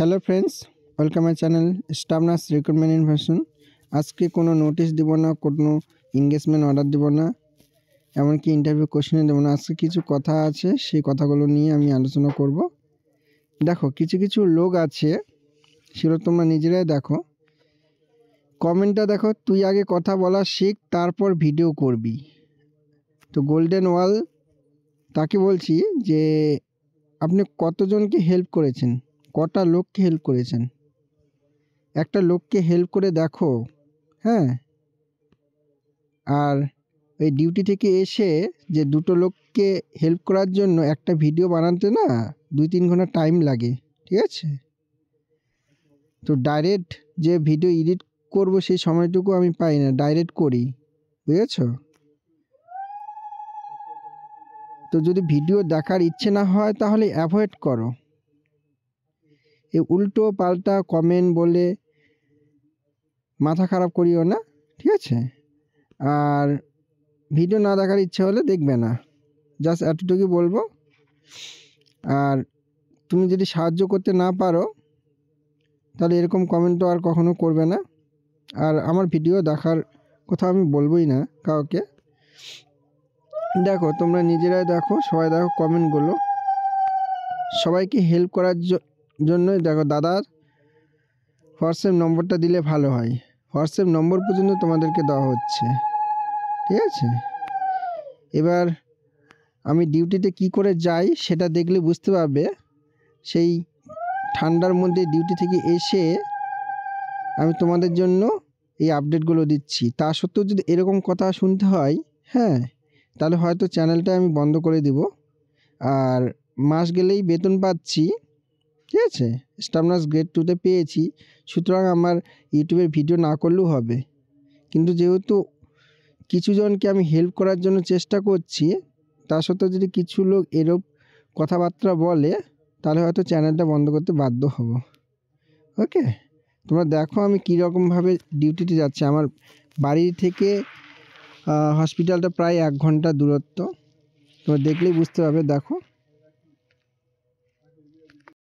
hello friends welcome my channel staff nurses recruitment information আজকে কোনো notice দিব না কোনো এঙ্গেজমেন্ট অর্ডার দেবো না এমনকি ইন্টারভিউ কোশ্চেনে দেবো না আজকে কিছু কথা আছে সেই কথাগুলো নিয়ে আমি আলোচনা করব দেখো কিছু কিছু লোক আছে সেগুলো তোমরা নিজেরাই দেখো কমেন্টটা দেখো তুই আগে কথা বলা শিখ তারপর ভিডিও করবি তো গোল্ডেন ওয়াল তাকে বলছি যে আপনি কতজনকে হেল্প করেছেন কটা লোককে হেল্প করেছেন একটা লোককে হেল্প করে দেখো হ্যাঁ আর ওই ডিউটি থেকে এসে যে দুটো লোককে হেল্প করার জন্য একটা ভিডিও বানাতে না দুই তিন ঘন্টা টাইম লাগে ঠিক আছে তো ডাইরেক্ট যে ভিডিও এডিট করব সেই সময়টুকু আমি পাই না ডাইরেক্ট করি বুঝেছ তো যদি ভিডিও দেখার ইচ্ছে না হয় তাহলে অ্যাভয়েড করো এই উল্টো পাল্টা কমেন্ট বলে মাথা খারাপ করিও না ঠিক আছে আর ভিডিও না দেখার ইচ্ছে হলে দেখবে না জাস্ট এতটুকুই বলবো আর তুমি যদি সাহায্য করতে না পারো তাহলে এরকম কমেন্ট তো আর কখনো করবে না আর আমার ভিডিও দেখার কথা আমি বলবোই না কাউকে দেখো তোমরা নিজেরাই দেখো সবাই দেখো কমেন্টগুলো সবাইকে হেল্প করার জন্যই দেখো দাদার হোয়াটসঅ্যাপ নম্বরটা দিলে ভালো হয় হোয়াটসঅ্যাপ নম্বর পর্যন্ত তোমাদেরকে দেওয়া হচ্ছে ঠিক আছে এবার আমি ডিউটিতে কি করে যাই সেটা দেখলে বুঝতে পারবে সেই ঠান্ডার মধ্যে ডিউটি থেকে এসে আমি তোমাদের জন্য এই আপডেটগুলো দিচ্ছি তা সত্ত্বেও যদি এরকম কথা শুনতে হয় হ্যাঁ তাহলে হয়তো চ্যানেলটা আমি বন্ধ করে দিব আর মাস গেলেই বেতন পাচ্ছি ঠিক আছে স্টামনাস গ্রেড টুতে পেয়েছি সুতরাং আমার ইউটিউবের ভিডিও না করলেও হবে কিন্তু যেহেতু কিছু জনকে আমি হেল্প করার জন্য চেষ্টা করছি তা সত্ত্বেও যদি কিছু লোক এরূপ কথাবার্তা বলে তাহলে হয়তো চ্যানেলটা বন্ধ করতে বাধ্য হব ওকে তোমরা দেখো আমি কীরকমভাবে ডিউটিতে যাচ্ছি আমার বাড়ি থেকে হসপিটালটা প্রায় এক ঘন্টা দূরত্ব তোমরা দেখলেই বুঝতে পারবে দেখো